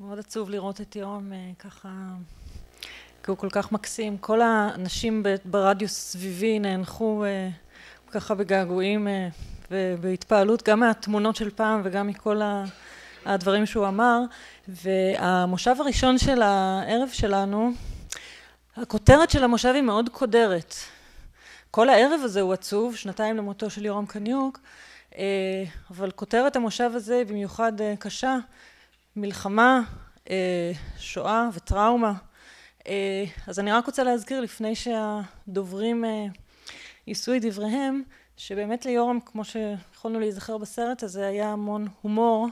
מאוד עצוב לראות את יום אה, ככה, כי הוא כל כך מקסים. כל האנשים ברדיוס סביבי נאנחו אה, ככה בגעגועים אה, ובהתפעלות גם מהתמונות של פעם וגם מכל ה... הדברים שהוא אמר, והמושב הראשון של הערב שלנו, הכותרת של המושב היא מאוד קודרת. כל הערב הזה הוא עצוב, שנתיים למותו של יורם קניוק, אבל כותרת המושב הזה במיוחד קשה, מלחמה, אה, שואה וטראומה. אה, אז אני רק רוצה להזכיר לפני שהדוברים אה, יישאו את דבריהם, שבאמת ליורם, כמו שיכולנו להיזכר בסרט הזה, היה המון הומור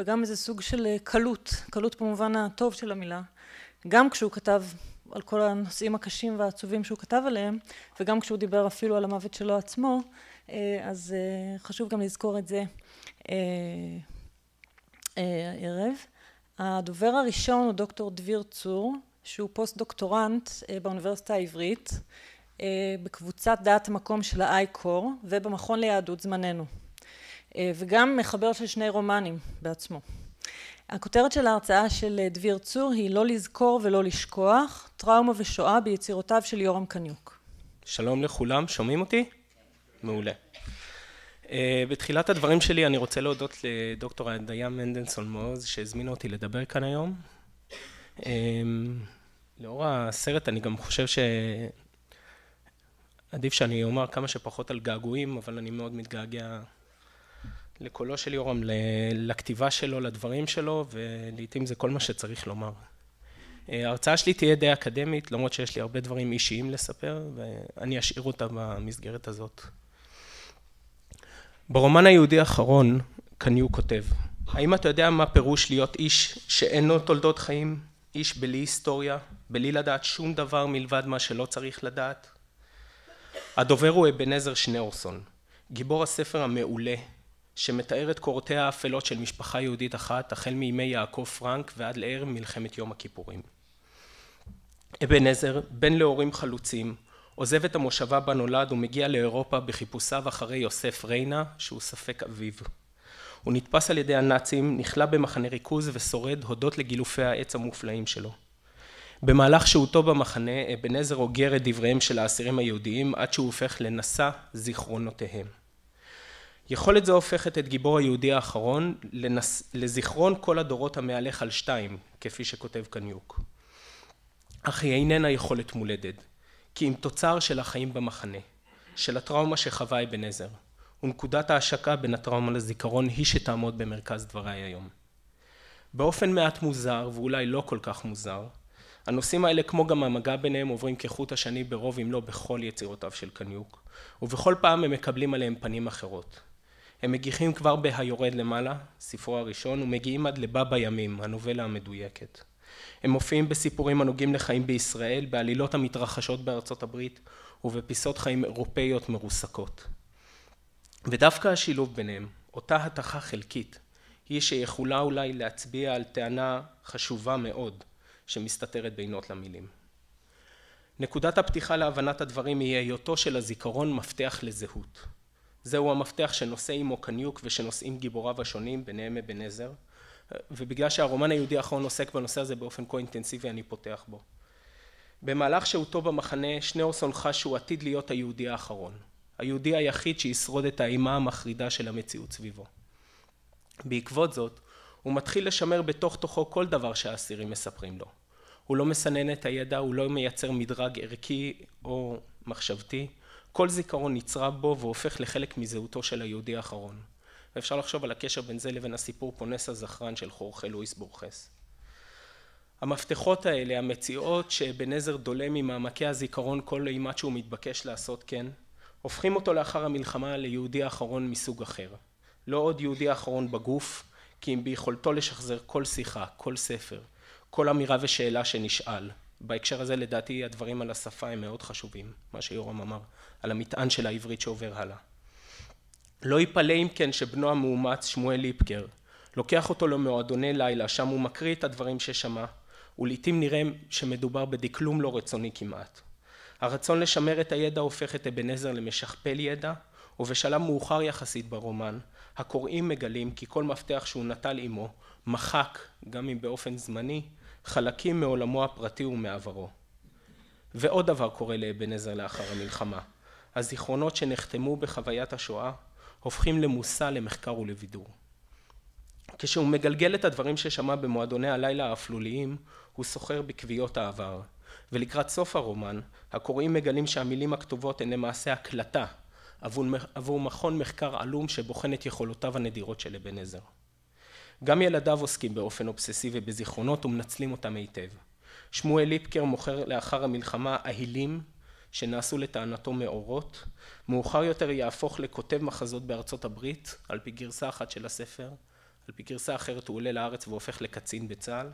וגם איזה סוג של קלות, קלות במובן הטוב של המילה, גם כשהוא כתב על כל הנושאים הקשים והעצובים שהוא כתב עליהם, וגם כשהוא דיבר אפילו על המוות שלו עצמו, אז חשוב גם לזכור את זה הערב. אה, הדובר הראשון הוא דוקטור דביר צור, שהוא פוסט דוקטורנט אה, באוניברסיטה העברית, אה, בקבוצת דעת המקום של האייקור ובמכון ליהדות זמננו. וגם מחבר של שני רומנים בעצמו. הכותרת של ההרצאה של דביר צור היא לא לזכור ולא לשכוח, טראומה ושואה ביצירותיו של יורם קניוק. שלום לכולם, שומעים אותי? מעולה. אה, בתחילת הדברים שלי אני רוצה להודות לדוקטור עדיה מנדלסון מוז שהזמינה אותי לדבר כאן היום. אה, לאור הסרט אני גם חושב שעדיף שאני אומר כמה שפחות על געגועים, אבל אני מאוד מתגעגע לקולו של יורם, לכתיבה שלו, לדברים שלו, ולעיתים זה כל מה שצריך לומר. אה, ההרצאה שלי תהיה די אקדמית, למרות שיש לי הרבה דברים אישיים לספר, ואני אשאיר אותה במסגרת הזאת. ברומן היהודי האחרון, קניו כותב, האם אתה יודע מה פירוש להיות איש שאין לו תולדות חיים? איש בלי היסטוריה, בלי לדעת שום דבר מלבד מה שלא צריך לדעת? הדובר הוא אבנזר שניאורסון, גיבור הספר המעולה, שמתאר את קורותיה האפלות של משפחה יהודית אחת, החל מימי יעקב פרנק ועד לערב מלחמת יום הכיפורים. אבן עזר, בן להורים חלוצים, עוזב את המושבה בה נולד ומגיע לאירופה בחיפושיו אחרי יוסף ריינה שהוא ספק אביו. הוא נתפס על ידי הנאצים, נכלא במחנה ריכוז ושורד הודות לגילופי העץ המופלאים שלו. במהלך שהותו במחנה אבן עזר אוגר את דבריהם של האסירים היהודיים עד שהוא הופך לנשא זיכרונותיהם. יכולת זו הופכת את גיבור היהודי האחרון לנס... לזיכרון כל הדורות המהלך על שתיים, כפי שכותב קניוק. אך היא איננה יכולת מולדת. כי אם תוצר של החיים במחנה, של הטראומה שחווה אבן עזר, ונקודת ההשקה בין הטראומה לזיכרון היא שתעמוד במרכז דבריי היום. באופן מעט מוזר, ואולי לא כל כך מוזר, הנושאים האלה כמו גם המגע ביניהם עוברים כחוט השני ברוב אם לא בכל יצירותיו של קניוק, ובכל פעם הם מקבלים עליהם פנים אחרות. הם מגיחים כבר ב"היורד למעלה", ספרו הראשון, ומגיעים עד לבא בימים, הנובלה המדויקת. הם מופיעים בסיפורים הנוגעים לחיים בישראל, בעלילות המתרחשות בארצות הברית ובפיסות חיים אירופאיות מרוסקות. ודווקא השילוב ביניהם, אותה התכה חלקית, היא שיכולה אולי להצביע על טענה חשובה מאוד שמסתתרת בינות למילים. נקודת הפתיחה להבנת הדברים היא היותו של הזיכרון מפתח לזהות. זהו המפתח שנושא עמו קניוק ושנושאים גיבוריו השונים, ביניהם אבן עזר, ובגלל שהרומן היהודי האחרון עוסק בנושא הזה באופן כה אינטנסיבי אני פותח בו. במהלך שהותו במחנה שניאורסון חש שהוא עתיד להיות היהודי האחרון, היהודי היחיד שישרוד את האימה המחרידה של המציאות סביבו. בעקבות זאת הוא מתחיל לשמר בתוך תוכו כל דבר שהאסירים מספרים לו. הוא לא מסנן את הידע, הוא לא מייצר מדרג ערכי או מחשבתי, כל זיכרון נצרב בו והופך לחלק מזהותו של היהודי האחרון. ואפשר לחשוב על הקשר בין זה לבין הסיפור פונס הזכרן של חורכה לואיס בורכס. המפתחות האלה המציאות שאבן עזר דולה ממעמקי הזיכרון כל אימת שהוא מתבקש לעשות כן הופכים אותו לאחר המלחמה ליהודי האחרון מסוג אחר. לא עוד יהודי האחרון בגוף כי אם ביכולתו לשחזר כל שיחה, כל ספר, כל אמירה ושאלה שנשאל. בהקשר הזה לדעתי הדברים על השפה הם מאוד חשובים, מה שיורם אמר, על המטען של העברית שעובר הלאה. לא ייפלא אם כן שבנו המאומץ שמואל ליפקר לוקח אותו למועדוני לילה שם הוא מקריא את הדברים ששמע ולעיתים נראה שמדובר בדקלום לא רצוני כמעט. הרצון לשמר את הידע הופך את עזר למשכפל ידע ובשלב מאוחר יחסית ברומן הקוראים מגלים כי כל מפתח שהוא נטל עמו מחק גם אם באופן זמני חלקים מעולמו הפרטי ומעברו. ועוד דבר קורה עזר לאחר המלחמה הזיכרונות שנחתמו בחוויית השואה הופכים למושא למחקר ולבידור. כשהוא מגלגל את הדברים ששמע במועדוני הלילה האפלוליים, הוא סוחר בקביעות העבר. ולקראת סוף הרומן, הקוראים מגלים שהמילים הכתובות הן למעשה הקלטה עבור, עבור מכון מחקר עלום שבוחן את יכולותיו הנדירות של אבן עזר. גם ילדיו עוסקים באופן אובססיבי בזיכרונות ומנצלים אותם היטב. שמואל ליפקר מוכר לאחר המלחמה אהילים שנעשו לטענתו מאורות, מאוחר יותר יהפוך לכותב מחזות בארצות הברית, על פי גרסה אחת של הספר, על פי גרסה אחרת הוא עולה לארץ והופך לקצין בצה"ל.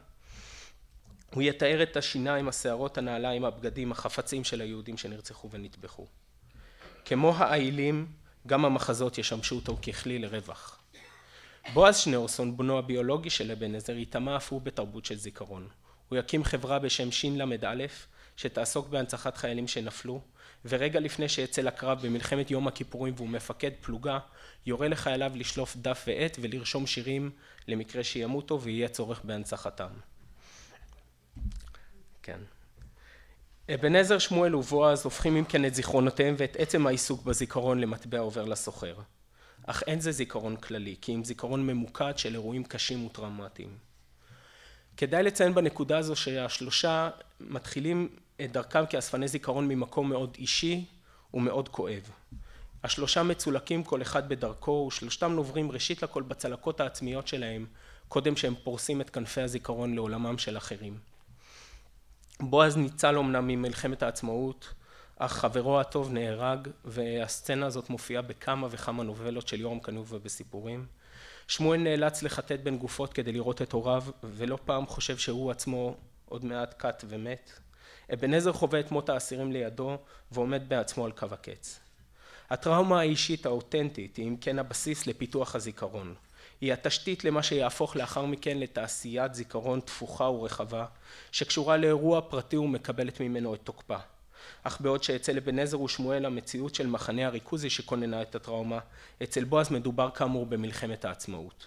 הוא יתאר את השיניים, השערות, הנעליים, הבגדים, החפצים של היהודים שנרצחו ונטבחו. כמו העילים, גם המחזות ישמשו אותו ככלי לרווח. בועז שניאורסון, בנו הביולוגי של אבן עזר, יטמע אף הוא בתרבות של זיכרון. הוא יקים חברה בשם של"א, שתעסוק בהנצחת חיילים שנפלו, ורגע לפני שיצא לקרב במלחמת יום הכיפורים והוא מפקד פלוגה, יורה לחייליו לשלוף דף ועט ולרשום שירים למקרה שימותו ויהיה צורך בהנצחתם. כן. אבן עזר, שמואל ובועז הופכים אם כן את זיכרונותיהם ואת עצם העיסוק בזיכרון למטבע עובר לסוחר. אך אין זה זיכרון כללי, כי אם זיכרון ממוקד של אירועים קשים וטראומטיים. כדאי לציין בנקודה הזו שהשלושה מתחילים את דרכם כאספני זיכרון ממקום מאוד אישי ומאוד כואב. השלושה מצולקים כל אחד בדרכו ושלושתם נוברים ראשית לכל בצלקות העצמיות שלהם קודם שהם פורסים את כנפי הזיכרון לעולמם של אחרים. בועז ניצל אמנם ממלחמת העצמאות אך חברו הטוב נהרג והסצנה הזאת מופיעה בכמה וכמה נובלות של יורם כנוב ובסיפורים. שמואל נאלץ לחטט בין גופות כדי לראות את הוריו ולא פעם חושב שהוא עצמו עוד מעט קט ומת אבן עזר חווה את מות האסירים לידו ועומד בעצמו על קו הקץ. הטראומה האישית האותנטית היא אם כן הבסיס לפיתוח הזיכרון. היא התשתית למה שיהפוך לאחר מכן לתעשיית זיכרון תפוחה ורחבה שקשורה לאירוע פרטי ומקבלת ממנו את תוקפה. אך בעוד שאצל אבן עזר ושמואל המציאות של מחנה הריכוזי שכוננה את הטראומה, אצל בועז מדובר כאמור במלחמת העצמאות.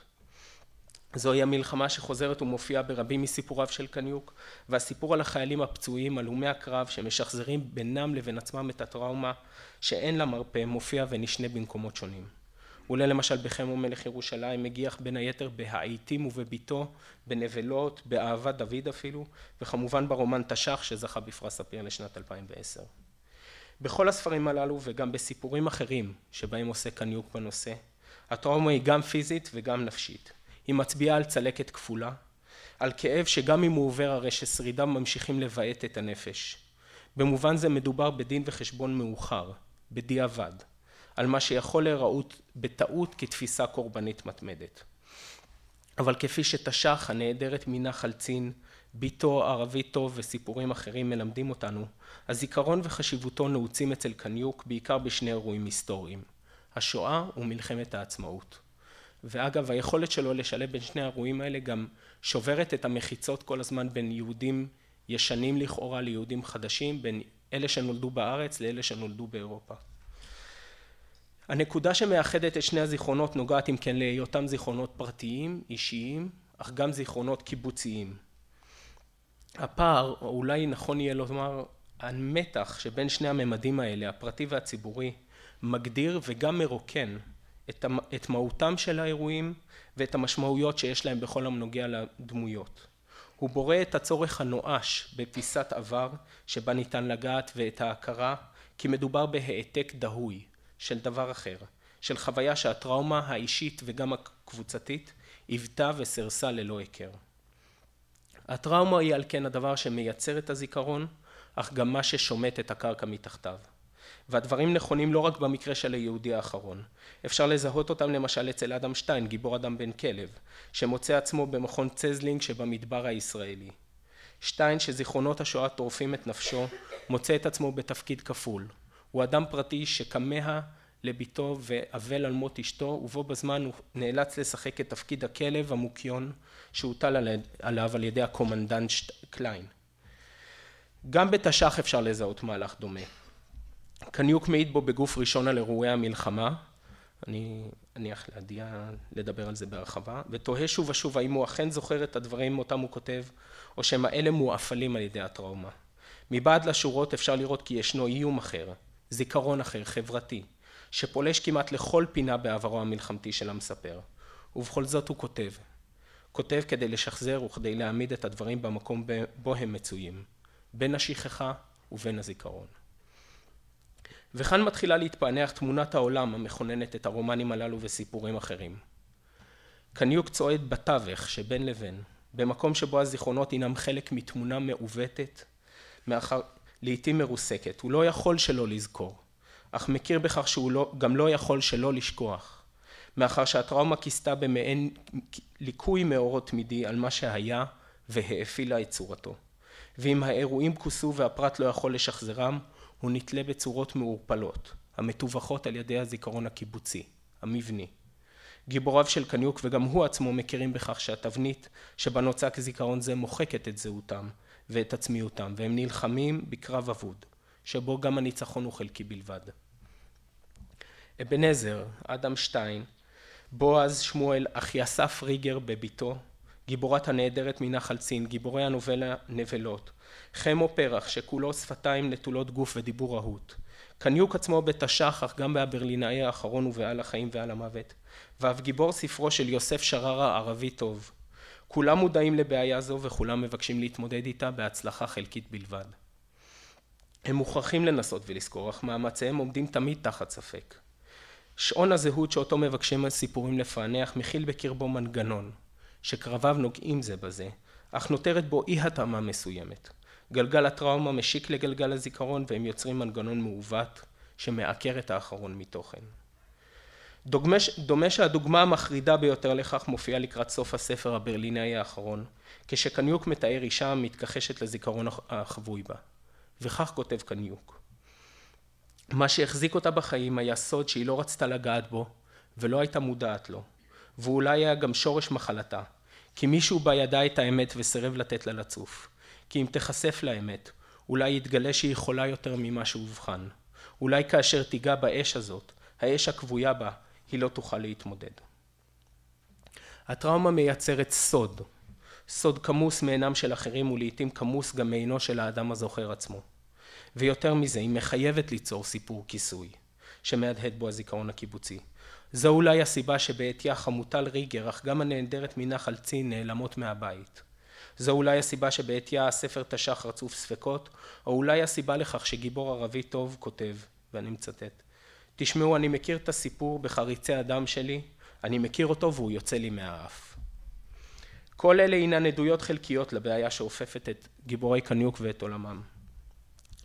זוהי המלחמה שחוזרת ומופיעה ברבים מסיפוריו של קניוק, והסיפור על החיילים הפצועים, הלומי הקרב, שמשחזרים בינם לבין עצמם את הטראומה שאין לה מרפא, מופיע ונשנה במקומות שונים. אולי למשל בחמו מלך ירושלים מגיח בין היתר בהעיתים ובביתו, בנבלות, באהבת דוד אפילו, וכמובן ברומן תש"ח שזכה בפרס ספיר לשנת 2010. בכל הספרים הללו וגם בסיפורים אחרים שבהם עושה קניוק בנושא, הטראומה היא גם פיזית וגם נפשית. היא מצביעה על צלקת כפולה, על כאב שגם אם הוא עובר הרי ששרידיו ממשיכים לבעט את הנפש. במובן זה מדובר בדין וחשבון מאוחר, בדיעבד, על מה שיכול להיראות בטעות כתפיסה קורבנית מתמדת. אבל כפי שתש"ח הנעדרת מנחל צין, ביתו, ערבי טוב וסיפורים אחרים מלמדים אותנו, הזיכרון וחשיבותו נעוצים אצל קניוק בעיקר בשני אירועים היסטוריים, השואה ומלחמת העצמאות. ואגב היכולת שלו לשלב בין שני האירועים האלה גם שוברת את המחיצות כל הזמן בין יהודים ישנים לכאורה ליהודים חדשים, בין אלה שנולדו בארץ לאלה שנולדו באירופה. הנקודה שמאחדת את שני הזיכרונות נוגעת אם כן להיותם זיכרונות פרטיים, אישיים, אך גם זיכרונות קיבוציים. הפער, או אולי נכון יהיה לומר, המתח שבין שני הממדים האלה, הפרטי והציבורי, מגדיר וגם מרוקן את מהותם של האירועים ואת המשמעויות שיש להם בכל הנוגע לדמויות. הוא בורא את הצורך הנואש בפיסת עבר שבה ניתן לגעת ואת ההכרה כי מדובר בהעתק דהוי של דבר אחר, של חוויה שהטראומה האישית וגם הקבוצתית היוותה וסרסה ללא היכר. הטראומה היא על כן הדבר שמייצר את הזיכרון, אך גם מה ששומט את הקרקע מתחתיו. והדברים נכונים לא רק במקרה של היהודי האחרון. אפשר לזהות אותם למשל אצל אדם שטיין, גיבור אדם בן כלב, שמוצא עצמו במכון צזלינג שבמדבר הישראלי. שטיין, שזיכרונות השואה טורפים את נפשו, מוצא את עצמו בתפקיד כפול. הוא אדם פרטי שכמה לביתו ואבל על מות אשתו, ובו בזמן הוא נאלץ לשחק את תפקיד הכלב המוקיון שהוטל עליו על ידי הקומנדנט קליין. גם בתש"ח אפשר לזהות מהלך דומה. קניוק מעיד בו בגוף ראשון על אירועי המלחמה, אני אניח להדיע לדבר על זה בהרחבה, ותוהה שוב ושוב האם הוא אכן זוכר את הדברים אותם הוא כותב, או שמא אלה מואפלים על ידי הטראומה. מבעד לשורות אפשר לראות כי ישנו איום אחר, זיכרון אחר, חברתי, שפולש כמעט לכל פינה בעברו המלחמתי של המספר. ובכל זאת הוא כותב. כותב כדי לשחזר וכדי להעמיד את הדברים במקום בו הם מצויים, בין השכחה ובין הזיכרון. וכאן מתחילה להתפענח תמונת העולם המכוננת את הרומנים הללו וסיפורים אחרים. קניוק צועד בתווך שבין לבין, במקום שבו הזיכרונות הינם חלק מתמונה מעוותת, מאחר... לעתים מרוסקת. הוא לא יכול שלא לזכור, אך מכיר בכך שהוא לא, גם לא יכול שלא לשכוח, מאחר שהטראומה כיסתה במעין ליקוי מאורו תמידי על מה שהיה והאפילה את צורתו. ואם האירועים כוסו והפרט לא יכול לשחזרם, הוא נתלה בצורות מעורפלות, המטווחות על ידי הזיכרון הקיבוצי, המבני. גיבוריו של קניוק וגם הוא עצמו מכירים בכך שהתבנית שבה נוצק זיכרון זה מוחקת את זהותם ואת עצמיותם, והם נלחמים בקרב אבוד, שבו גם הניצחון הוא חלקי בלבד. אבן עזר, אדם שטיין, בועז שמואל, אחי אסף ריגר בביתו, גיבורת הנעדרת מנחל צין, גיבורי הנובלה נבלות, חמו פרח שכולו שפתיים נטולות גוף ודיבור רהוט. קניוק עצמו בתש"ח אך גם ב"הברלינאי" האחרון וב"על החיים ועל המוות", ואף גיבור ספרו של יוסף שררה "ערבי טוב". כולם מודעים לבעיה זו וכולם מבקשים להתמודד איתה בהצלחה חלקית בלבד. הם מוכרחים לנסות ולזכור, אך מאמציהם עומדים תמיד תחת ספק. שעון הזהות שאותו מבקשים הסיפורים לפענח מכיל בקרבו מנגנון, שקרביו נוגעים זה בזה, אך נותרת בו אי התאמה מסוימת. גלגל הטראומה משיק לגלגל הזיכרון והם יוצרים מנגנון מעוות שמעקר את האחרון מתוכן. דוגמה, דומה שהדוגמה המחרידה ביותר לכך מופיעה לקראת סוף הספר הברלינאי האחרון, כשקניוק מתאר אישה המתכחשת לזיכרון החבוי בה. וכך כותב קניוק: מה שהחזיק אותה בחיים היה סוד שהיא לא רצתה לגעת בו ולא הייתה מודעת לו, ואולי היה גם שורש מחלתה, כי מישהו בה ידע את האמת וסירב לתת לה לצוף. כי אם תיחשף לאמת, אולי יתגלה שהיא חולה יותר ממה שאובחן. אולי כאשר תיגע באש הזאת, האש הכבויה בה, היא לא תוכל להתמודד. הטראומה מייצרת סוד. סוד כמוס מעינם של אחרים ולעיתים כמוס גם מעינו של האדם הזוכר עצמו. ויותר מזה, היא מחייבת ליצור סיפור כיסוי, שמהדהד בו הזיכרון הקיבוצי. זו אולי הסיבה שבעטיה חמוטל ריגר, אך גם הנעדרת מנחל צין, נעלמות מהבית. זו אולי הסיבה שבעטיה הספר תש"ח רצוף ספקות, או אולי הסיבה לכך שגיבור ערבי טוב כותב, ואני מצטט: "תשמעו, אני מכיר את הסיפור בחריצי הדם שלי, אני מכיר אותו והוא יוצא לי מהאף". כל אלה הינן עדויות חלקיות לבעיה שאופפת את גיבורי קניוק ואת עולמם.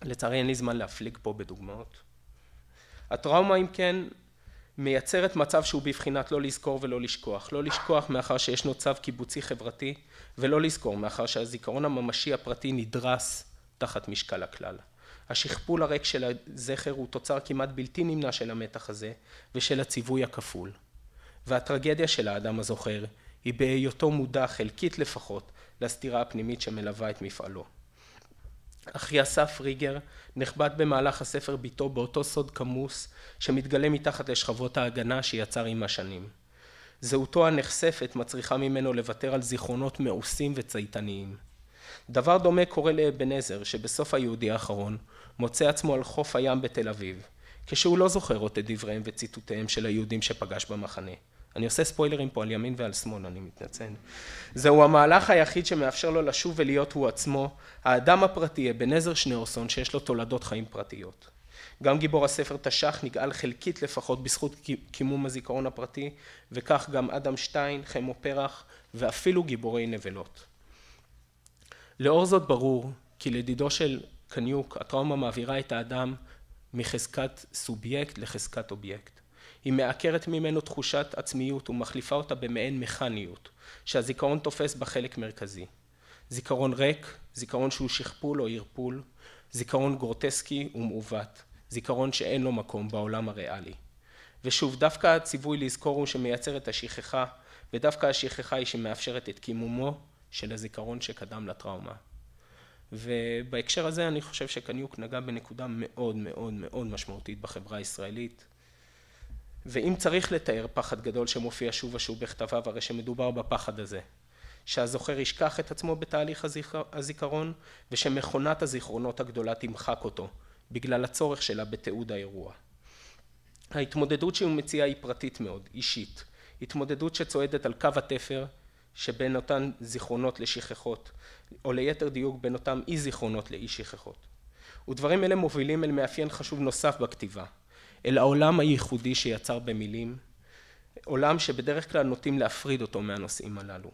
לצערי אין לי זמן להפליג פה בדוגמאות. הטראומה אם כן מייצרת מצב שהוא בבחינת לא לזכור ולא לשכוח. לא לשכוח מאחר שישנו צו קיבוצי חברתי, ולא לזכור מאחר שהזיכרון הממשי הפרטי נדרס תחת משקל הכלל. השכפול הריק של הזכר הוא תוצר כמעט בלתי נמנע של המתח הזה, ושל הציווי הכפול. והטרגדיה של האדם הזוכר, היא בהיותו מודע, חלקית לפחות, לסתירה הפנימית שמלווה את מפעלו. אחי אסף ריגר נחבט במהלך הספר ביתו באותו סוד כמוס שמתגלה מתחת לשכבות ההגנה שיצר עם השנים. זהותו הנחשפת מצריכה ממנו לוותר על זיכרונות מאוסים וצייתניים. דבר דומה קורה לאבן עזר שבסוף היהודי האחרון מוצא עצמו על חוף הים בתל אביב כשהוא לא זוכר עוד את דבריהם וציטוטיהם של היהודים שפגש במחנה אני עושה ספוילרים פה על ימין ועל שמאל, אני מתנצל. זהו המהלך היחיד שמאפשר לו לשוב ולהיות הוא עצמו, האדם הפרטי, אבן עזר שניאורסון, שיש לו תולדות חיים פרטיות. גם גיבור הספר תש"ח נגאל חלקית לפחות בזכות קימום הזיכרון הפרטי, וכך גם אדם שטיין, חמו פרח, ואפילו גיבורי נבלות. לאור זאת ברור כי לדידו של קניוק, הטראומה מעבירה את האדם מחזקת סובייקט לחזקת אובייקט. היא מעקרת ממנו תחושת עצמיות ומחליפה אותה במעין מכניות, שהזיכרון תופס בה חלק מרכזי. זיכרון ריק, זיכרון שהוא שכפול או ערפול, זיכרון גרוטסקי ומעוות, זיכרון שאין לו מקום בעולם הריאלי. ושוב, דווקא הציווי לזכור הוא שמייצר את השכחה, ודווקא השכחה היא שמאפשרת את קימומו של הזיכרון שקדם לטראומה. ובהקשר הזה אני חושב שקניוק נגע בנקודה מאוד מאוד מאוד משמעותית בחברה הישראלית. ואם צריך לתאר פחד גדול שמופיע שוב ושוב בכתביו, הרי שמדובר בפחד הזה. שהזוכר ישכח את עצמו בתהליך הזיכרון, ושמכונת הזיכרונות הגדולה תמחק אותו, בגלל הצורך שלה בתיעוד האירוע. ההתמודדות שהוא מציע היא פרטית מאוד, אישית. התמודדות שצועדת על קו התפר שבין אותן זיכרונות לשכחות, או ליתר דיוק בין אותם אי זיכרונות לאי שכחות. ודברים אלה מובילים אל מאפיין חשוב נוסף בכתיבה, אל העולם הייחודי שיצר במילים, עולם שבדרך כלל נוטים להפריד אותו מהנושאים הללו.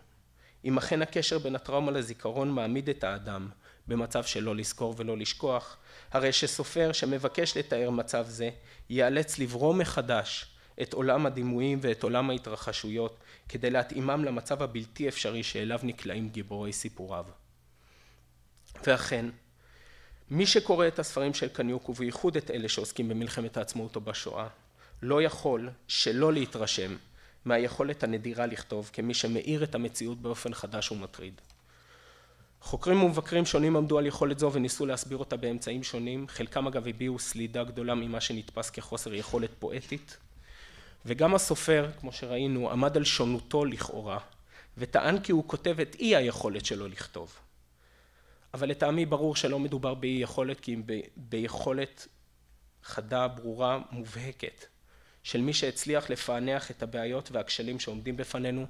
אם אכן הקשר בין הטראומה לזיכרון מעמיד את האדם במצב שלא לזכור ולא לשכוח, הרי שסופר שמבקש לתאר מצב זה ייאלץ לברום מחדש את עולם הדימויים ואת עולם ההתרחשויות כדי להתאימם למצב הבלתי אפשרי שאליו נקלעים גיבורי סיפוריו. ואכן, מי שקורא את הספרים של קניוק ובייחוד את אלה שעוסקים במלחמת העצמאות או בשואה לא יכול שלא להתרשם מהיכולת הנדירה לכתוב כמי שמאיר את המציאות באופן חדש ומטריד. חוקרים ומבקרים שונים עמדו על יכולת זו וניסו להסביר אותה באמצעים שונים, חלקם אגב הביעו סלידה גדולה ממה שנתפס כחוסר יכולת פואטית, וגם הסופר, כמו שראינו, עמד על שונותו לכאורה, וטען כי הוא כותב את אי היכולת שלו לכתוב. אבל לטעמי ברור שלא מדובר באי יכולת כי אם ביכולת חדה, ברורה, מובהקת של מי שהצליח לפענח את הבעיות והכשלים שעומדים בפנינו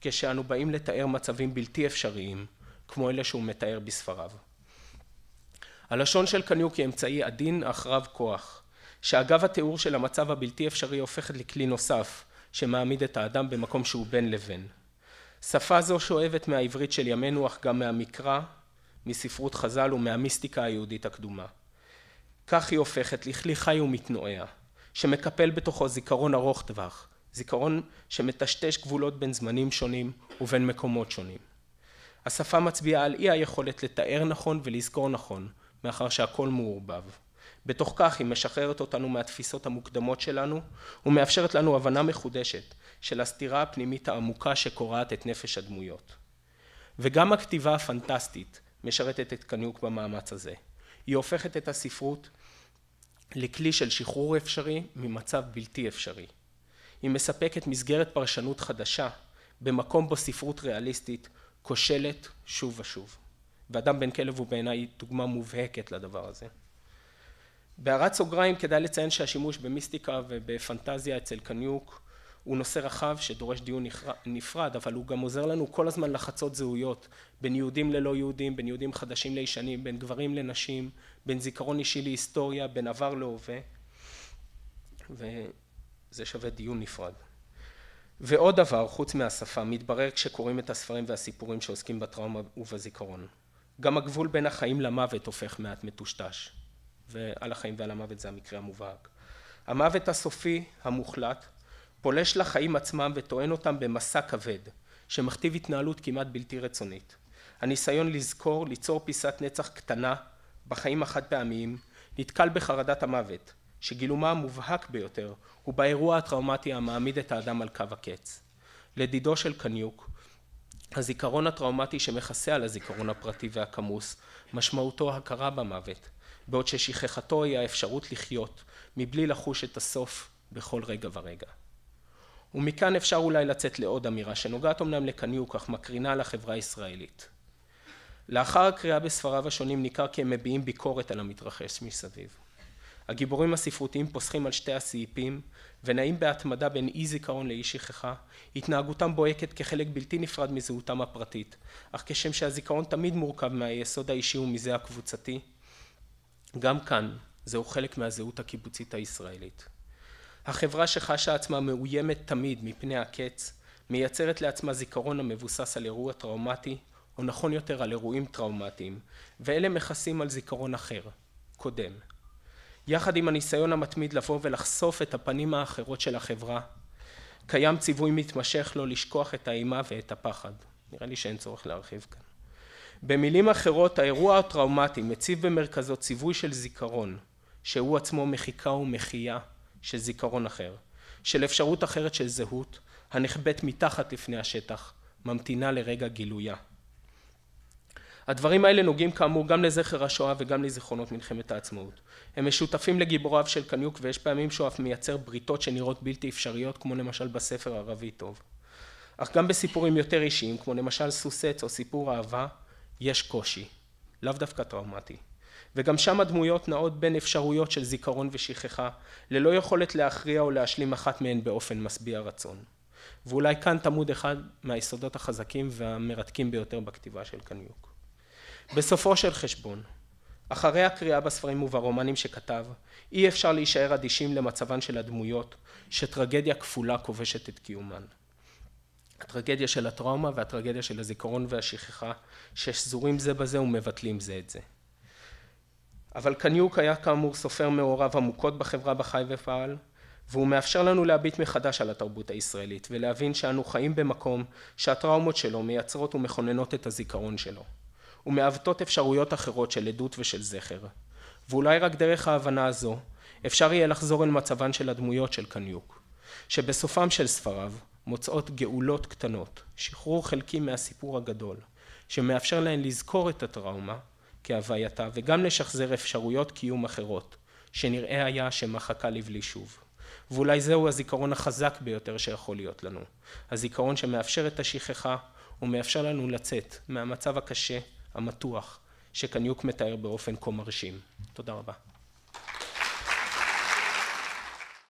כשאנו באים לתאר מצבים בלתי אפשריים כמו אלה שהוא מתאר בספריו. הלשון של קניוק היא אמצעי עדין אך רב כוח שאגב התיאור של המצב הבלתי אפשרי הופכת לכלי נוסף שמעמיד את האדם במקום שהוא בין לבין. שפה זו שואבת מהעברית של ימינו אך גם מהמקרא מספרות חז"ל ומהמיסטיקה היהודית הקדומה. כך היא הופכת לכלי חי ומתנועע, שמקפל בתוכו זיכרון ארוך טווח, זיכרון שמטשטש גבולות בין זמנים שונים ובין מקומות שונים. השפה מצביעה על אי היכולת לתאר נכון ולזכור נכון, מאחר שהכל מעורבב. בתוך כך היא משחררת אותנו מהתפיסות המוקדמות שלנו ומאפשרת לנו הבנה מחודשת של הסתירה הפנימית העמוקה שקורעת את נפש הדמויות. וגם הכתיבה הפנטסטית משרתת את קניוק במאמץ הזה. היא הופכת את הספרות לכלי של שחרור אפשרי ממצב בלתי אפשרי. היא מספקת מסגרת פרשנות חדשה במקום בו ספרות ריאליסטית כושלת שוב ושוב. ואדם בן כלב הוא בעיניי דוגמה מובהקת לדבר הזה. בהערת סוגריים כדאי לציין שהשימוש במיסטיקה ובפנטזיה אצל קניוק הוא נושא רחב שדורש דיון נפרד, אבל הוא גם עוזר לנו כל הזמן לחצות זהויות בין יהודים ללא יהודים, בין יהודים חדשים לישנים, בין גברים לנשים, בין זיכרון אישי להיסטוריה, בין עבר להווה, וזה שווה דיון נפרד. ועוד דבר, חוץ מהשפה, מתברר כשקוראים את הספרים והסיפורים שעוסקים בטראומה ובזיכרון. גם הגבול בין החיים למוות הופך מעט מטושטש, ועל החיים ועל המוות זה המקרה המובהק. המוות הסופי, המוחלט, פולש לחיים עצמם וטוען אותם במסע כבד, שמכתיב התנהלות כמעט בלתי רצונית. הניסיון לזכור, ליצור פיסת נצח קטנה בחיים החד פעמיים, נתקל בחרדת המוות, שגילומה המובהק ביותר הוא באירוע הטראומטי המעמיד את האדם על קו הקץ. לדידו של קניוק, הזיכרון הטראומטי שמכסה על הזיכרון הפרטי והכמוס, משמעותו הכרה במוות, בעוד ששכחתו היא האפשרות לחיות, מבלי לחוש את הסוף בכל רגע ורגע. ומכאן אפשר אולי לצאת לעוד אמירה שנוגעת אמנם לקניוק אך מקרינה על החברה הישראלית. לאחר הקריאה בספריו השונים ניכר כי הם מביעים ביקורת על המתרחש מסביב. הגיבורים הספרותיים פוסחים על שתי הסעיפים ונעים בהתמדה בין אי זיכרון לאי שכחה, התנהגותם בוהקת כחלק בלתי נפרד מזהותם הפרטית, אך כשם שהזיכרון תמיד מורכב מהיסוד האישי ומזה הקבוצתי, גם כאן זהו חלק מהזהות הקיבוצית הישראלית. החברה שחשה עצמה מאוימת תמיד מפני הקץ, מייצרת לעצמה זיכרון המבוסס על אירוע טראומטי, או נכון יותר על אירועים טראומטיים, ואלה מכסים על זיכרון אחר, קודם. יחד עם הניסיון המתמיד לבוא ולחשוף את הפנים האחרות של החברה, קיים ציווי מתמשך לא לשכוח את האימה ואת הפחד. נראה לי שאין צורך להרחיב כאן. במילים אחרות, האירוע הטראומטי מציב במרכזו ציווי של זיכרון, שהוא עצמו מחיקה ומחייה של זיכרון אחר, של אפשרות אחרת של זהות, הנחבאת מתחת לפני השטח, ממתינה לרגע גילויה. הדברים האלה נוגעים כאמור גם לזכר השואה וגם לזיכרונות מלחמת העצמאות. הם משותפים לגיבוריו של קניוק ויש פעמים שהוא אף מייצר בריתות שנראות בלתי אפשריות כמו למשל בספר ערבי טוב. אך גם בסיפורים יותר אישיים כמו למשל סוסץ או סיפור אהבה יש קושי, לאו דווקא טראומטי. וגם שם הדמויות נעות בין אפשרויות של זיכרון ושכחה, ללא יכולת להכריע או להשלים אחת מהן באופן משביע רצון. ואולי כאן תמוד אחד מהיסודות החזקים והמרתקים ביותר בכתיבה של קניוק. בסופו של חשבון, אחרי הקריאה בספרים וברומנים שכתב, אי אפשר להישאר אדישים למצבן של הדמויות, שטרגדיה כפולה כובשת את קיומן. הטרגדיה של הטראומה והטרגדיה של הזיכרון והשכחה, ששזורים זה בזה ומבטלים זה את זה. אבל קניוק היה כאמור סופר מעורב עמוקות בחברה בה חי ופעל, והוא מאפשר לנו להביט מחדש על התרבות הישראלית ולהבין שאנו חיים במקום שהטראומות שלו מייצרות ומכוננות את הזיכרון שלו, ומעוותות אפשרויות אחרות של עדות ושל זכר. ואולי רק דרך ההבנה הזו אפשר יהיה לחזור אל מצבן של הדמויות של קניוק, שבסופם של ספריו מוצאות גאולות קטנות, שחרור חלקי מהסיפור הגדול, שמאפשר להן לזכור את הטראומה כהווייתה וגם לשחזר אפשרויות קיום אחרות שנראה היה שמחקה לבלי שוב ואולי זהו הזיכרון החזק ביותר שיכול להיות לנו הזיכרון שמאפשר את השכחה ומאפשר לנו לצאת מהמצב הקשה המתוח שקניוק מתאר באופן כה מרשים תודה רבה